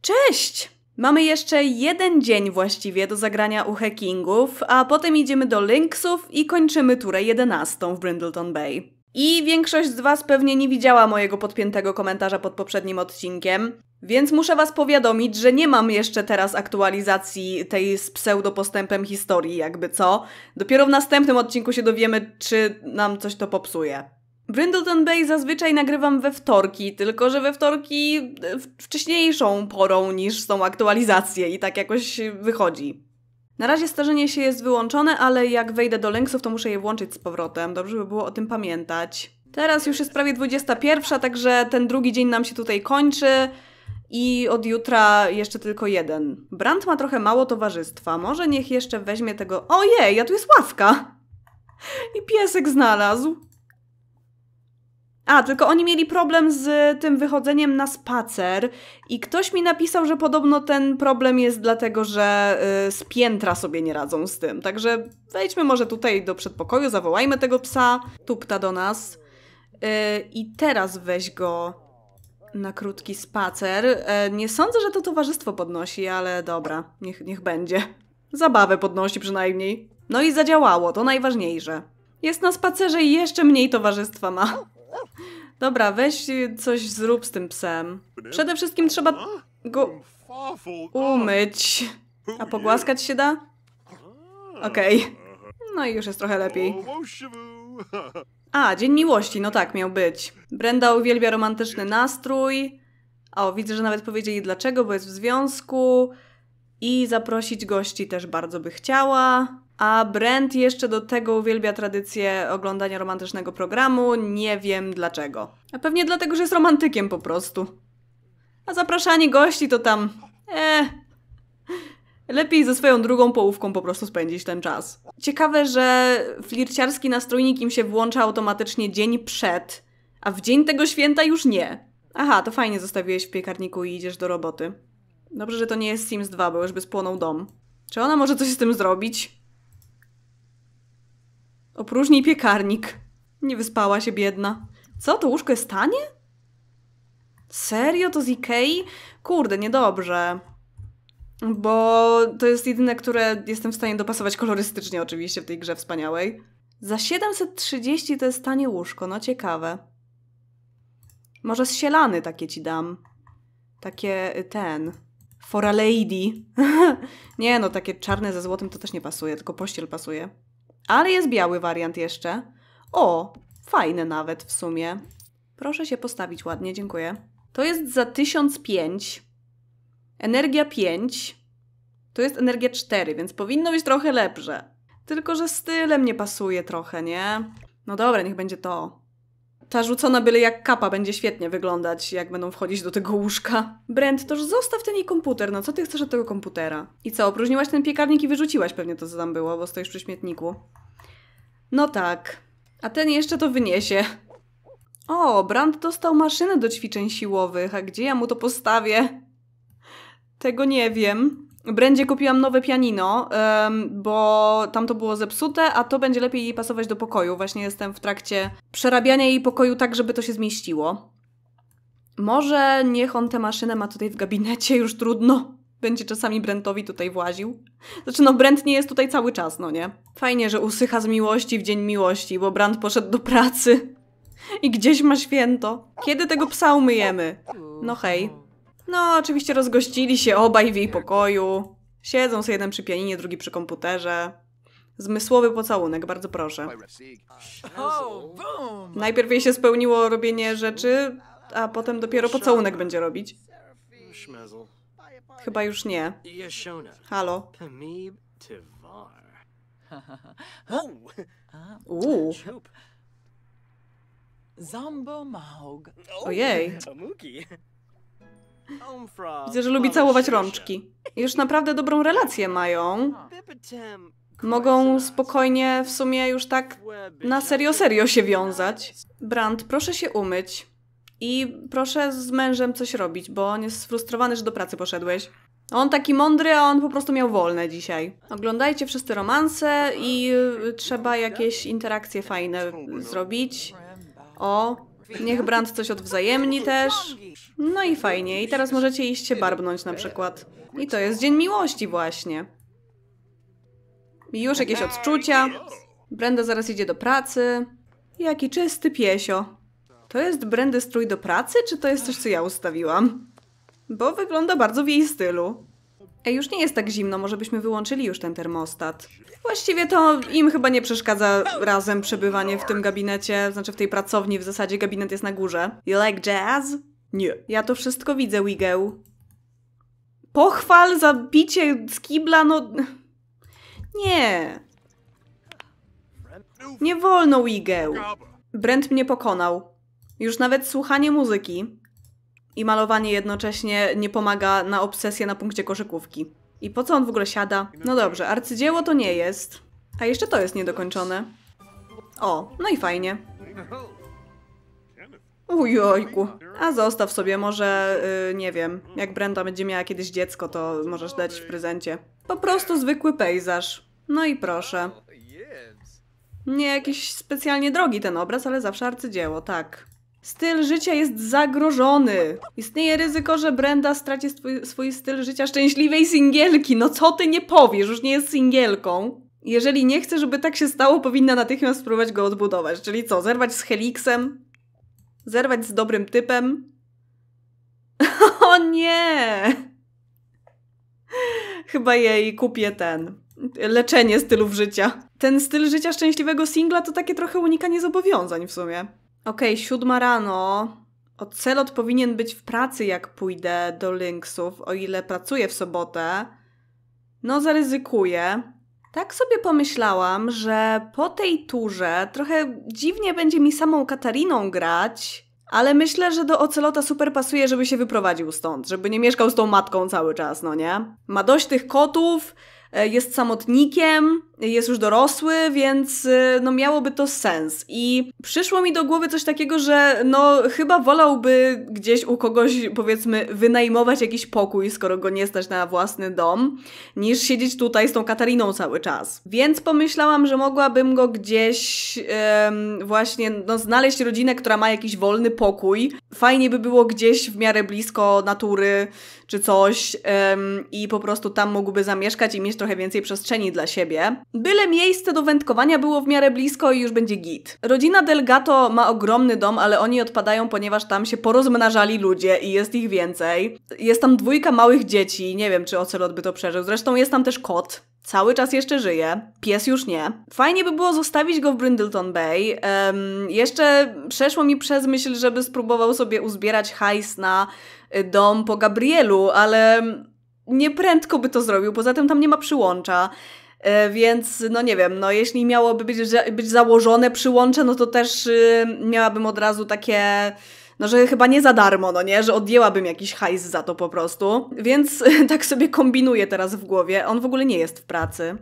Cześć! Mamy jeszcze jeden dzień właściwie do zagrania u hackingów, a potem idziemy do Lynxów i kończymy turę 11 w Brindleton Bay. I większość z Was pewnie nie widziała mojego podpiętego komentarza pod poprzednim odcinkiem, więc muszę Was powiadomić, że nie mam jeszcze teraz aktualizacji tej z pseudopostępem historii, jakby co. Dopiero w następnym odcinku się dowiemy, czy nam coś to popsuje. Brindleton Bay zazwyczaj nagrywam we wtorki, tylko że we wtorki e, wcześniejszą porą niż są aktualizacje i tak jakoś wychodzi. Na razie starzenie się jest wyłączone, ale jak wejdę do Lęksów, to muszę je włączyć z powrotem. Dobrze by było o tym pamiętać. Teraz już jest prawie 21, także ten drugi dzień nam się tutaj kończy i od jutra jeszcze tylko jeden. Brand ma trochę mało towarzystwa. Może niech jeszcze weźmie tego... Ojej, ja tu jest ławka I piesek znalazł. A, tylko oni mieli problem z tym wychodzeniem na spacer i ktoś mi napisał, że podobno ten problem jest dlatego, że y, z piętra sobie nie radzą z tym. Także wejdźmy może tutaj do przedpokoju, zawołajmy tego psa, tupta do nas. Y, I teraz weź go na krótki spacer. Y, nie sądzę, że to towarzystwo podnosi, ale dobra, niech, niech będzie. Zabawę podnosi przynajmniej. No i zadziałało, to najważniejsze. Jest na spacerze i jeszcze mniej towarzystwa ma. Dobra, weź coś zrób z tym psem. Przede wszystkim trzeba go umyć. A pogłaskać się da? Okej. Okay. No i już jest trochę lepiej. A, Dzień Miłości, no tak, miał być. Brenda uwielbia romantyczny nastrój. O, widzę, że nawet powiedzieli dlaczego, bo jest w związku. I zaprosić gości też bardzo by chciała. A Brent jeszcze do tego uwielbia tradycję oglądania romantycznego programu, nie wiem dlaczego. A pewnie dlatego, że jest romantykiem po prostu. A zapraszanie gości to tam. Eee. Lepiej ze swoją drugą połówką po prostu spędzić ten czas. Ciekawe, że flirciarski nastrojnik im się włącza automatycznie dzień przed, a w dzień tego święta już nie. Aha, to fajnie zostawiłeś w piekarniku i idziesz do roboty. Dobrze, że to nie jest Sims 2, bo już by spłonął dom. Czy ona może coś z tym zrobić? Opróżnij piekarnik. Nie wyspała się biedna. Co, to łóżko jest tanie? Serio? To z Ikei? Kurde, niedobrze. Bo to jest jedyne, które jestem w stanie dopasować kolorystycznie oczywiście w tej grze wspaniałej. Za 730 to jest tanie łóżko, no ciekawe. Może z sielany takie ci dam. Takie y, ten. For a lady. nie no, takie czarne ze złotym to też nie pasuje, tylko pościel pasuje. Ale jest biały wariant jeszcze. O, fajny nawet w sumie. Proszę się postawić ładnie, dziękuję. To jest za 1005. Energia 5. To jest energia 4, więc powinno być trochę lepsze. Tylko, że stylem nie pasuje trochę, nie? No dobra, niech będzie to. Ta rzucona byle jak kapa będzie świetnie wyglądać, jak będą wchodzić do tego łóżka. Brent, toż zostaw ten jej komputer, no co ty chcesz od tego komputera? I co, opróżniłaś ten piekarnik i wyrzuciłaś pewnie to, co tam było, bo stoisz przy śmietniku. No tak. A ten jeszcze to wyniesie. O, Brand dostał maszynę do ćwiczeń siłowych, a gdzie ja mu to postawię? Tego nie wiem. Brędzie kupiłam nowe pianino, bo tam to było zepsute, a to będzie lepiej jej pasować do pokoju. Właśnie jestem w trakcie przerabiania jej pokoju tak, żeby to się zmieściło. Może niech on tę maszynę ma tutaj w gabinecie, już trudno. Będzie czasami Brentowi tutaj właził. Znaczy, no, Brent nie jest tutaj cały czas, no nie? Fajnie, że usycha z miłości w dzień miłości, bo Brent poszedł do pracy i gdzieś ma święto. Kiedy tego psa umyjemy? No hej. No, oczywiście rozgościli się obaj w jej pokoju. Siedzą sobie jeden przy pianinie, drugi przy komputerze. Zmysłowy pocałunek, bardzo proszę. Najpierw jej się spełniło robienie rzeczy, a potem dopiero pocałunek będzie robić. Chyba już nie. Halo. Uuu. Ojej. Widzę, że lubi całować rączki. Już naprawdę dobrą relację mają. Mogą spokojnie w sumie już tak na serio serio się wiązać. Brand, proszę się umyć. I proszę z mężem coś robić, bo on jest sfrustrowany, że do pracy poszedłeś. On taki mądry, a on po prostu miał wolne dzisiaj. Oglądajcie wszyscy romanse i y, trzeba jakieś interakcje fajne zrobić. O, Niech Brand coś odwzajemni też. No i fajnie. I teraz możecie iść się barbnąć na przykład. I to jest Dzień Miłości właśnie. I już jakieś odczucia. Brenda zaraz idzie do pracy. Jaki czysty piesio. To jest Brendy strój do pracy, czy to jest coś, co ja ustawiłam? Bo wygląda bardzo w jej stylu. Ej, Już nie jest tak zimno, może byśmy wyłączyli już ten termostat. Właściwie to im chyba nie przeszkadza razem przebywanie w tym gabinecie, znaczy w tej pracowni w zasadzie gabinet jest na górze. You like jazz? Nie. Ja to wszystko widzę, Wigeł. Pochwal za bicie z kibla, no... Nie. Nie wolno, Wigeł. Brent mnie pokonał. Już nawet słuchanie muzyki i malowanie jednocześnie nie pomaga na obsesję na punkcie koszykówki. I po co on w ogóle siada? No dobrze, arcydzieło to nie jest. A jeszcze to jest niedokończone. O, no i fajnie. Ujojku. A zostaw sobie, może, yy, nie wiem, jak Brenda będzie miała kiedyś dziecko, to możesz dać w prezencie. Po prostu zwykły pejzaż. No i proszę. Nie jakiś specjalnie drogi ten obraz, ale zawsze arcydzieło, tak. Styl życia jest zagrożony. Istnieje ryzyko, że Brenda straci swój, swój styl życia szczęśliwej singielki. No co ty nie powiesz, już nie jest singielką. Jeżeli nie chce, żeby tak się stało, powinna natychmiast spróbować go odbudować. Czyli co, zerwać z Helixem? Zerwać z dobrym typem? o nie! Chyba jej kupię ten. Leczenie stylów życia. Ten styl życia szczęśliwego singla to takie trochę unikanie zobowiązań w sumie. Okej, okay, siódma rano. Ocelot powinien być w pracy, jak pójdę do Lynxów, o ile pracuję w sobotę. No, zaryzykuję. Tak sobie pomyślałam, że po tej turze trochę dziwnie będzie mi samą Katariną grać, ale myślę, że do Ocelota super pasuje, żeby się wyprowadził stąd, żeby nie mieszkał z tą matką cały czas, no nie? Ma dość tych kotów, E, jest samotnikiem, jest już dorosły, więc e, no miałoby to sens. I przyszło mi do głowy coś takiego, że no chyba wolałby gdzieś u kogoś powiedzmy wynajmować jakiś pokój, skoro go nie stać na własny dom, niż siedzieć tutaj z tą Katariną cały czas. Więc pomyślałam, że mogłabym go gdzieś yy, właśnie no, znaleźć rodzinę, która ma jakiś wolny pokój. Fajnie by było gdzieś w miarę blisko natury, czy coś ym, i po prostu tam mógłby zamieszkać i mieć trochę więcej przestrzeni dla siebie. Byle miejsce do wędkowania było w miarę blisko i już będzie git. Rodzina Delgato ma ogromny dom, ale oni odpadają, ponieważ tam się porozmnażali ludzie i jest ich więcej. Jest tam dwójka małych dzieci, nie wiem czy Ocelot by to przeżył, zresztą jest tam też kot cały czas jeszcze żyje, pies już nie. Fajnie by było zostawić go w Brindleton Bay. Um, jeszcze przeszło mi przez myśl, żeby spróbował sobie uzbierać hajs na y, dom po Gabrielu, ale nieprędko by to zrobił, poza tym tam nie ma przyłącza. E, więc, no nie wiem, no jeśli miałoby być, być założone przyłącze, no to też y, miałabym od razu takie no że chyba nie za darmo, no nie, że odjęłabym jakiś hajs za to po prostu. Więc tak sobie kombinuję teraz w głowie. On w ogóle nie jest w pracy.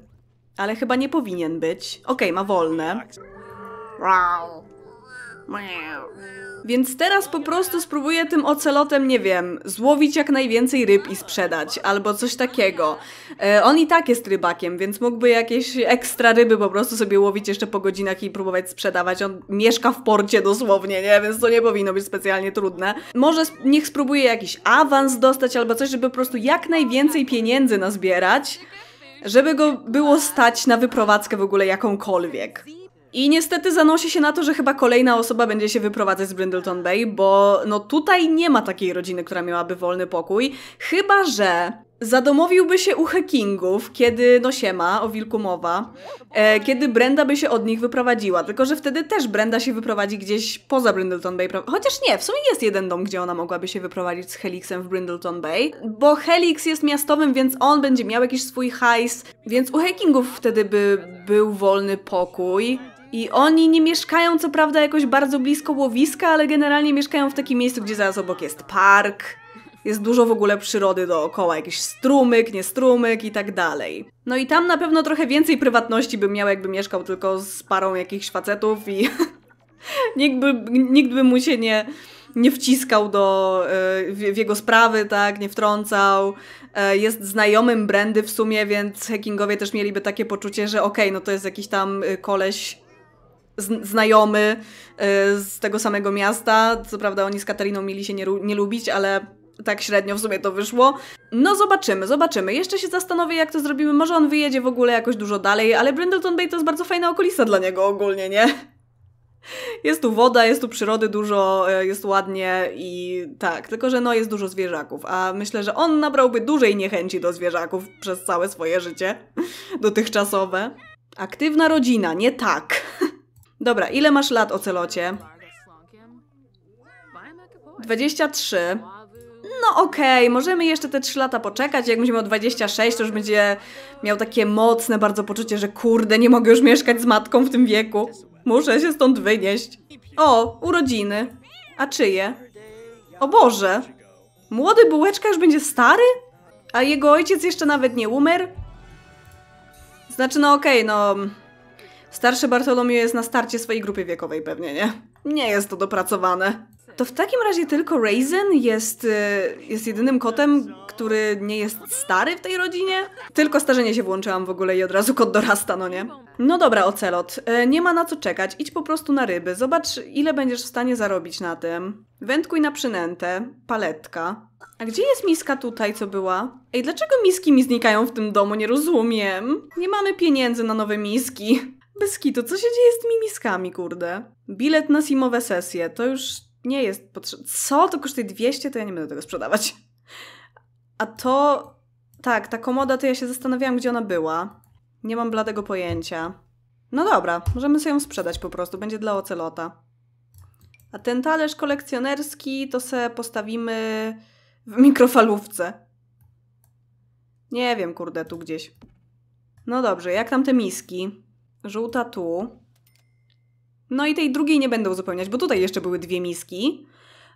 Ale chyba nie powinien być. Okej, okay, ma wolne. Wow. Wow. Więc teraz po prostu spróbuję tym ocelotem, nie wiem, złowić jak najwięcej ryb i sprzedać, albo coś takiego. E, on i tak jest rybakiem, więc mógłby jakieś ekstra ryby po prostu sobie łowić jeszcze po godzinach i próbować sprzedawać. On mieszka w porcie dosłownie, nie? Więc to nie powinno być specjalnie trudne. Może niech spróbuje jakiś awans dostać albo coś, żeby po prostu jak najwięcej pieniędzy nazbierać, żeby go było stać na wyprowadzkę w ogóle jakąkolwiek. I niestety zanosi się na to, że chyba kolejna osoba będzie się wyprowadzać z Brindleton Bay, bo no tutaj nie ma takiej rodziny, która miałaby wolny pokój, chyba że Zadomowiłby się u Hekingów, kiedy no siema, o wilku mowa, e, kiedy Brenda by się od nich wyprowadziła. Tylko, że wtedy też Brenda się wyprowadzi gdzieś poza Brindleton Bay. Chociaż nie, w sumie jest jeden dom, gdzie ona mogłaby się wyprowadzić z Helixem w Brindleton Bay, bo Helix jest miastowym, więc on będzie miał jakiś swój hajs, więc u Hekingów wtedy by był wolny pokój. I oni nie mieszkają co prawda jakoś bardzo blisko łowiska, ale generalnie mieszkają w takim miejscu, gdzie zaraz obok jest park, jest dużo w ogóle przyrody dookoła, jakiś strumyk, nie strumyk i tak dalej. No i tam na pewno trochę więcej prywatności bym miał, jakby mieszkał tylko z parą jakichś facetów i nikt, by, nikt by mu się nie, nie wciskał do, e, w, w, jego sprawy, tak, nie wtrącał. E, jest znajomym brandy w sumie, więc hackingowie też mieliby takie poczucie, że okej, okay, no to jest jakiś tam e, koleś znajomy z tego samego miasta. Co prawda oni z Katariną mieli się nie, nie lubić, ale tak średnio w sumie to wyszło. No zobaczymy, zobaczymy. Jeszcze się zastanowię, jak to zrobimy. Może on wyjedzie w ogóle jakoś dużo dalej, ale Brindleton Bay to jest bardzo fajna okolica dla niego ogólnie, nie? Jest tu woda, jest tu przyrody dużo, e, jest ładnie i tak, tylko że no jest dużo zwierzaków, a myślę, że on nabrałby dużej niechęci do zwierzaków przez całe swoje życie dotychczasowe. Aktywna rodzina, nie tak. Dobra, ile masz lat, Ocelocie? 23 no okej, okay, możemy jeszcze te 3 lata poczekać, jak będziemy o 26, to już będzie miał takie mocne bardzo poczucie, że kurde, nie mogę już mieszkać z matką w tym wieku. Muszę się stąd wynieść. O, urodziny. A czyje? O Boże! Młody bułeczka już będzie stary? A jego ojciec jeszcze nawet nie umarł? Znaczy, no okej, okay, no... Starszy Bartolomio jest na starcie swojej grupy wiekowej pewnie, nie? Nie jest to dopracowane. To w takim razie tylko Raisin jest, y, jest jedynym kotem, który nie jest stary w tej rodzinie? Tylko starzenie się włączyłam w ogóle i od razu kot dorasta, no nie? No dobra, Ocelot, y, nie ma na co czekać, idź po prostu na ryby, zobacz ile będziesz w stanie zarobić na tym. Wędkuj na przynętę, paletka. A gdzie jest miska tutaj, co była? Ej, dlaczego miski mi znikają w tym domu, nie rozumiem. Nie mamy pieniędzy na nowe miski. Bez kitu, co się dzieje z tymi miskami, kurde? Bilet na simowe sesje, to już nie jest potrzebne. Co? To kosztuje 200, to ja nie będę tego sprzedawać. A to, tak, ta komoda, to ja się zastanawiałam, gdzie ona była. Nie mam bladego pojęcia. No dobra, możemy sobie ją sprzedać po prostu, będzie dla ocelota. A ten talerz kolekcjonerski to se postawimy w mikrofalówce. Nie wiem, kurde, tu gdzieś. No dobrze, jak tam te miski? Żółta tu. No i tej drugiej nie będą uzupełniać, bo tutaj jeszcze były dwie miski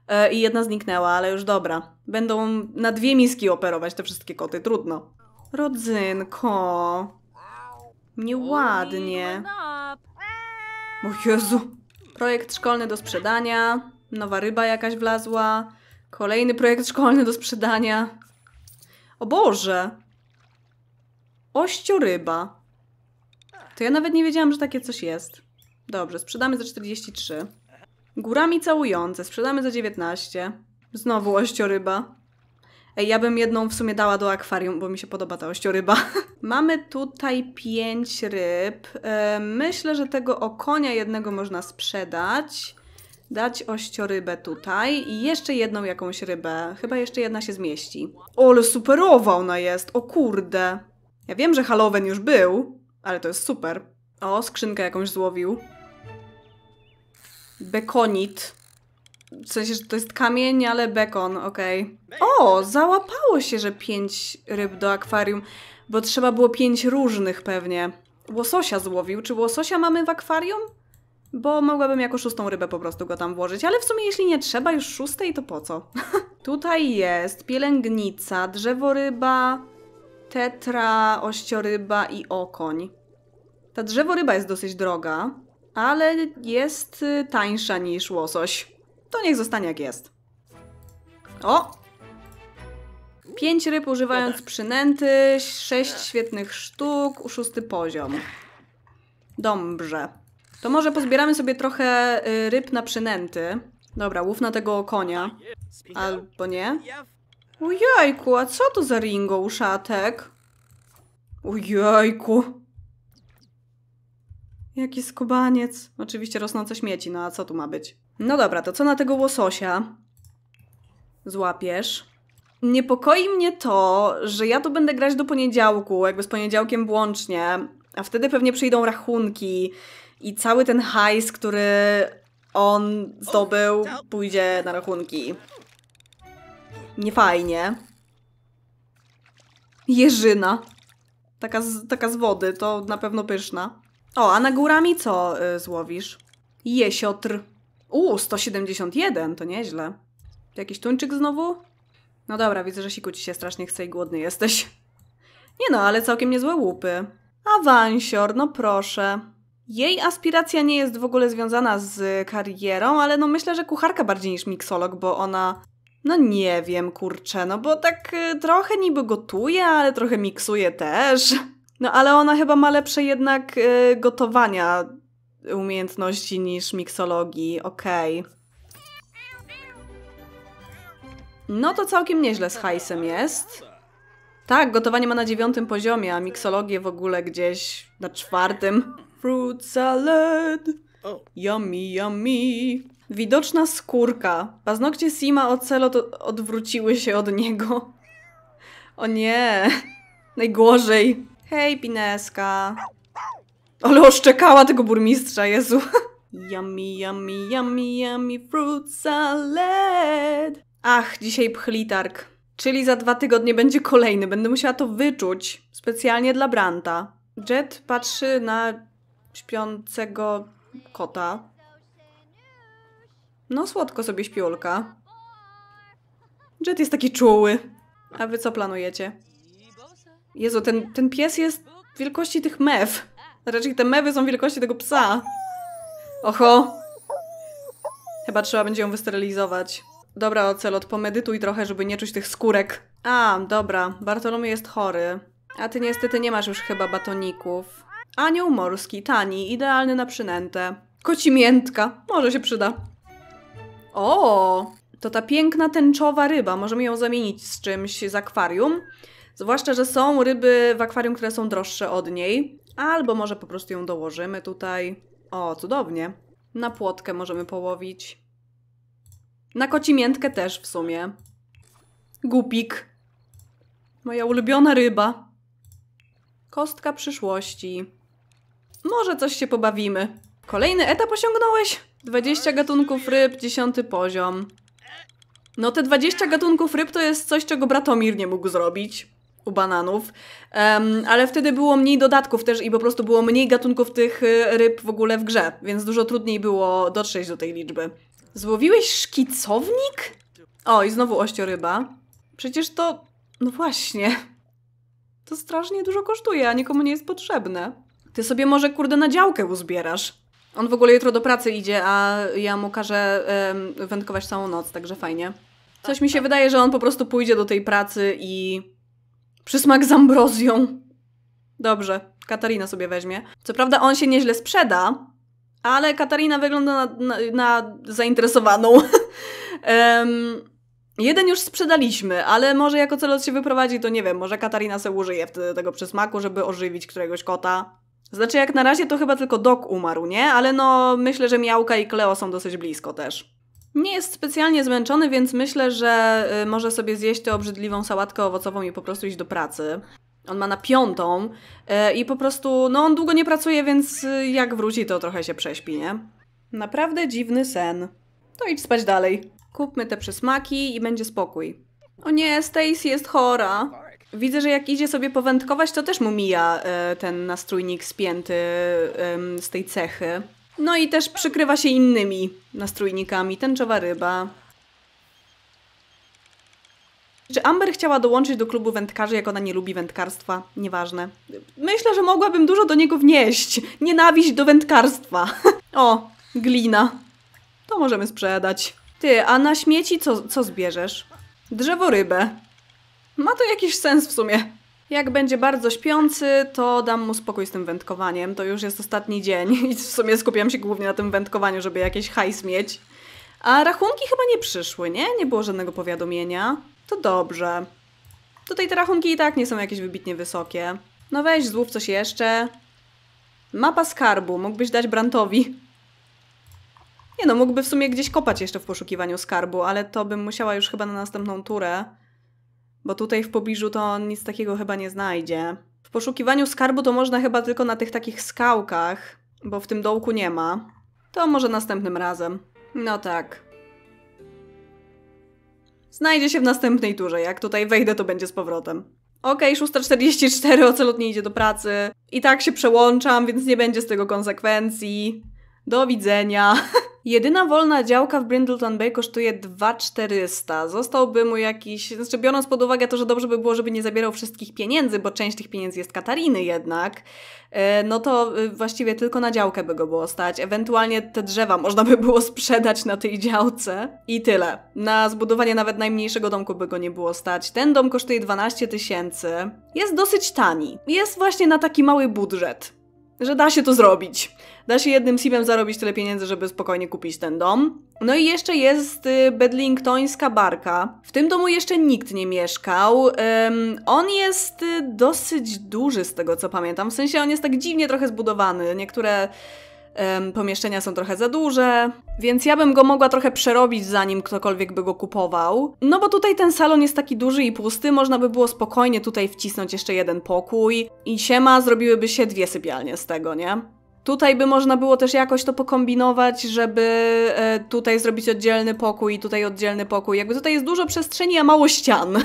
e, i jedna zniknęła, ale już dobra. Będą na dwie miski operować te wszystkie koty, trudno. Rodzynko. Nieładnie. O Jezu. Projekt szkolny do sprzedania. Nowa ryba jakaś wlazła. Kolejny projekt szkolny do sprzedania. O Boże. Ościoryba. To ja nawet nie wiedziałam, że takie coś jest. Dobrze, sprzedamy za 43. Górami całujące, sprzedamy za 19. Znowu ościoryba. Ej, ja bym jedną w sumie dała do akwarium, bo mi się podoba ta ościoryba. Mamy tutaj pięć ryb. E, myślę, że tego okonia jednego można sprzedać. Dać ościorybę tutaj i jeszcze jedną jakąś rybę. Chyba jeszcze jedna się zmieści. ale superowa ona jest, o kurde. Ja wiem, że Halloween już był, ale to jest super. O, skrzynkę jakąś złowił bekonit. W sensie, że to jest kamień, ale bekon, okej. Okay. O, załapało się, że pięć ryb do akwarium, bo trzeba było pięć różnych pewnie. Łososia złowił. Czy łososia mamy w akwarium? Bo mogłabym jako szóstą rybę po prostu go tam włożyć, ale w sumie jeśli nie trzeba już szóstej, to po co? Tutaj jest pielęgnica, drzeworyba, tetra, ościoryba i okoń. Ta drzeworyba jest dosyć droga ale jest y, tańsza niż łosoś. To niech zostanie jak jest. O! Pięć ryb używając przynęty, sześć świetnych sztuk, szósty poziom. Dobrze. To może pozbieramy sobie trochę y, ryb na przynęty. Dobra, łów na tego konia. Albo nie? Ujajku, a co to za Ringo uszatek? Ujajku. Jaki skubaniec. Oczywiście rosnące śmieci, no a co tu ma być? No dobra, to co na tego łososia? Złapiesz. Niepokoi mnie to, że ja tu będę grać do poniedziałku, jakby z poniedziałkiem włącznie, a wtedy pewnie przyjdą rachunki i cały ten hajs, który on zdobył, pójdzie na rachunki. Niefajnie. Jeżyna. Taka z, taka z wody, to na pewno pyszna. O, a na górami co y, złowisz? Jesiotr. U, 171, to nieźle. Jakiś tuńczyk znowu? No dobra, widzę, że siku ci się strasznie chce i głodny jesteś. Nie no, ale całkiem niezłe łupy. Awansior, no proszę. Jej aspiracja nie jest w ogóle związana z karierą, ale no myślę, że kucharka bardziej niż miksolog, bo ona... No nie wiem, kurczę, no bo tak y, trochę niby gotuje, ale trochę miksuje też. No ale ona chyba ma lepsze jednak y, gotowania umiejętności niż miksologii, okej. Okay. No to całkiem nieźle z hajsem jest. Tak, gotowanie ma na dziewiątym poziomie, a miksologię w ogóle gdzieś na czwartym. Fruit salad. Yummy, yummy. Widoczna skórka. Paznokcie Sima Ocelo odwróciły się od niego. O nie. Najgorzej. Hej, Pineska. Ale oszczekała tego burmistrza, Jezu. yummy, yummy, yummy, yummy fruit salad. Ach, dzisiaj pchlitark. Czyli za dwa tygodnie będzie kolejny. Będę musiała to wyczuć. Specjalnie dla Branta. Jet patrzy na śpiącego kota. No słodko sobie śpiulka. Jet jest taki czuły. A wy co planujecie? Jezu, ten, ten pies jest wielkości tych mew. Raczej te mewy są wielkości tego psa. Oho. Chyba trzeba będzie ją wysterylizować. Dobra, Ocelot, pomedytuj trochę, żeby nie czuć tych skórek. A, dobra, Bartolomy jest chory. A ty niestety nie masz już chyba batoników. Anioł morski, tani, idealny na przynętę. Kocimiętka, może się przyda. O, to ta piękna tęczowa ryba. Możemy ją zamienić z czymś z akwarium Zwłaszcza, że są ryby w akwarium, które są droższe od niej. Albo może po prostu ją dołożymy tutaj. O, cudownie. Na płotkę możemy połowić. Na kocimiętkę też w sumie. Gupik. Moja ulubiona ryba. Kostka przyszłości. Może coś się pobawimy. Kolejny etap osiągnąłeś? 20 gatunków ryb, 10 poziom. No te 20 gatunków ryb to jest coś, czego Bratomir nie mógł zrobić u bananów, um, ale wtedy było mniej dodatków też i po prostu było mniej gatunków tych y, ryb w ogóle w grze, więc dużo trudniej było dotrzeć do tej liczby. Złowiłeś szkicownik? O, i znowu ościoryba. Przecież to... no właśnie. To strasznie dużo kosztuje, a nikomu nie jest potrzebne. Ty sobie może kurde na działkę uzbierasz. On w ogóle jutro do pracy idzie, a ja mu każę um, wędkować całą noc, także fajnie. Coś mi się tak, tak. wydaje, że on po prostu pójdzie do tej pracy i Przysmak z ambrozją. Dobrze, Katarina sobie weźmie. Co prawda on się nieźle sprzeda, ale Katarina wygląda na, na, na zainteresowaną. um, jeden już sprzedaliśmy, ale może jako celot się wyprowadzi, to nie wiem, może Katarina sobie użyje wtedy tego przysmaku, żeby ożywić któregoś kota. Znaczy jak na razie to chyba tylko Dok umarł, nie? Ale no myślę, że Miałka i Kleo są dosyć blisko też. Nie jest specjalnie zmęczony, więc myślę, że y, może sobie zjeść tę obrzydliwą sałatkę owocową i po prostu iść do pracy. On ma na piątą y, i po prostu, no on długo nie pracuje, więc y, jak wróci, to trochę się prześpi, nie? Naprawdę dziwny sen. To idź spać dalej. Kupmy te przysmaki i będzie spokój. O nie, Stacy jest chora. Widzę, że jak idzie sobie powędkować, to też mu mija ten nastrójnik spięty z tej cechy. No i też przykrywa się innymi nastrójnikami. Tęczowa ryba. Czy Amber chciała dołączyć do klubu wędkarzy, jak ona nie lubi wędkarstwa? Nieważne. Myślę, że mogłabym dużo do niego wnieść. Nienawiść do wędkarstwa. o, glina. To możemy sprzedać. Ty, a na śmieci co, co zbierzesz? Drzeworybę. Ma to jakiś sens w sumie. Jak będzie bardzo śpiący, to dam mu spokój z tym wędkowaniem. To już jest ostatni dzień i w sumie skupiam się głównie na tym wędkowaniu, żeby jakiś hajs mieć. A rachunki chyba nie przyszły, nie? Nie było żadnego powiadomienia. To dobrze. Tutaj te rachunki i tak nie są jakieś wybitnie wysokie. No weź, złów coś jeszcze. Mapa skarbu. Mógłbyś dać Brantowi. Nie no, mógłby w sumie gdzieś kopać jeszcze w poszukiwaniu skarbu, ale to bym musiała już chyba na następną turę. Bo tutaj w pobliżu to on nic takiego chyba nie znajdzie. W poszukiwaniu skarbu to można chyba tylko na tych takich skałkach, bo w tym dołku nie ma. To może następnym razem. No tak. Znajdzie się w następnej turze. Jak tutaj wejdę, to będzie z powrotem. Okej, okay, 6.44, ocelot nie idzie do pracy. I tak się przełączam, więc nie będzie z tego konsekwencji. Do widzenia. Jedyna wolna działka w Brindleton Bay kosztuje 2400. Zostałby mu jakiś, znaczy biorąc pod uwagę to, że dobrze by było, żeby nie zabierał wszystkich pieniędzy, bo część tych pieniędzy jest Katariny jednak, e, no to e, właściwie tylko na działkę by go było stać. Ewentualnie te drzewa można by było sprzedać na tej działce i tyle. Na zbudowanie nawet najmniejszego domku by go nie było stać. Ten dom kosztuje 12 tysięcy. Jest dosyć tani. Jest właśnie na taki mały budżet, że da się to zrobić. Da się jednym simem zarobić tyle pieniędzy, żeby spokojnie kupić ten dom. No i jeszcze jest y, bedlingtońska barka. W tym domu jeszcze nikt nie mieszkał. Um, on jest y, dosyć duży z tego co pamiętam. W sensie on jest tak dziwnie trochę zbudowany. Niektóre um, pomieszczenia są trochę za duże, więc ja bym go mogła trochę przerobić zanim ktokolwiek by go kupował. No bo tutaj ten salon jest taki duży i pusty, można by było spokojnie tutaj wcisnąć jeszcze jeden pokój i siema zrobiłyby się dwie sypialnie z tego, nie? Tutaj by można było też jakoś to pokombinować, żeby e, tutaj zrobić oddzielny pokój i tutaj oddzielny pokój. Jakby tutaj jest dużo przestrzeni, a mało ścian.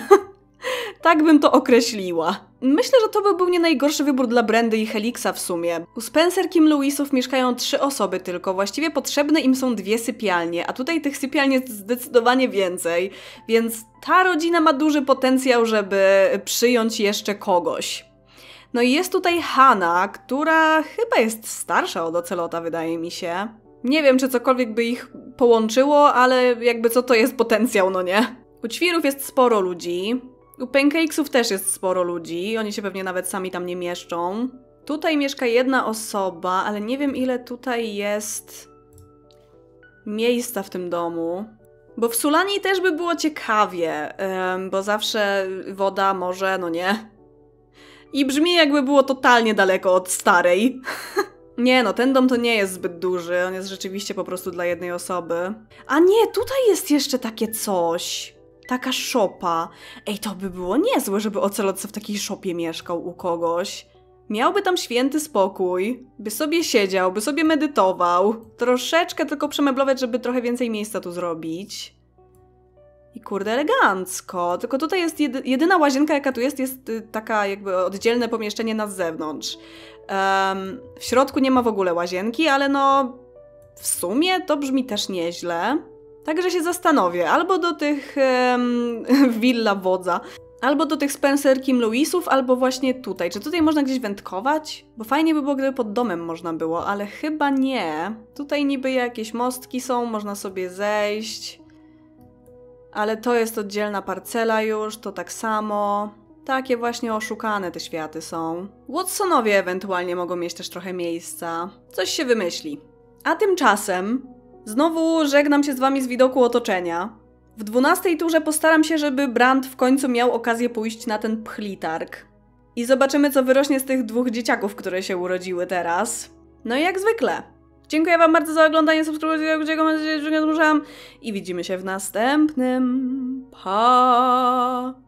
tak bym to określiła. Myślę, że to by był nie najgorszy wybór dla Brandy i Helixa w sumie. U Spencer Kim Lewisów mieszkają trzy osoby tylko, właściwie potrzebne im są dwie sypialnie, a tutaj tych sypialni jest zdecydowanie więcej, więc ta rodzina ma duży potencjał, żeby przyjąć jeszcze kogoś. No i jest tutaj Hanna, która chyba jest starsza od Ocelota, wydaje mi się. Nie wiem, czy cokolwiek by ich połączyło, ale jakby co to jest potencjał, no nie? U ćwirów jest sporo ludzi. U pancakesów też jest sporo ludzi. Oni się pewnie nawet sami tam nie mieszczą. Tutaj mieszka jedna osoba, ale nie wiem ile tutaj jest miejsca w tym domu. Bo w Sulanii też by było ciekawie, bo zawsze woda, morze, no nie i brzmi jakby było totalnie daleko od starej. Nie no, ten dom to nie jest zbyt duży, on jest rzeczywiście po prostu dla jednej osoby. A nie, tutaj jest jeszcze takie coś. Taka szopa. Ej, to by było niezłe, żeby ocelot w takiej szopie mieszkał u kogoś. Miałby tam święty spokój, by sobie siedział, by sobie medytował. Troszeczkę tylko przemeblować, żeby trochę więcej miejsca tu zrobić. I kurde, elegancko. Tylko tutaj jest jedy, jedyna łazienka, jaka tu jest, jest y, taka jakby oddzielne pomieszczenie na zewnątrz. Um, w środku nie ma w ogóle łazienki, ale no w sumie to brzmi też nieźle. Także się zastanowię, albo do tych um, willa wodza, albo do tych Spencer Kim Lewisów, albo właśnie tutaj. Czy tutaj można gdzieś wędkować? Bo fajnie by było, gdyby pod domem można było, ale chyba nie. Tutaj niby jakieś mostki są, można sobie zejść ale to jest oddzielna parcela już, to tak samo. Takie właśnie oszukane te światy są. Watsonowie ewentualnie mogą mieć też trochę miejsca. Coś się wymyśli. A tymczasem znowu żegnam się z wami z widoku otoczenia. W dwunastej turze postaram się, żeby Brand w końcu miał okazję pójść na ten pchlitarg. I zobaczymy, co wyrośnie z tych dwóch dzieciaków, które się urodziły teraz. No i jak zwykle, Dziękuję Wam bardzo za oglądanie, subskrybujcie, gdzie mam nadzieję, że nie zmuszałam i widzimy się w następnym. Pa!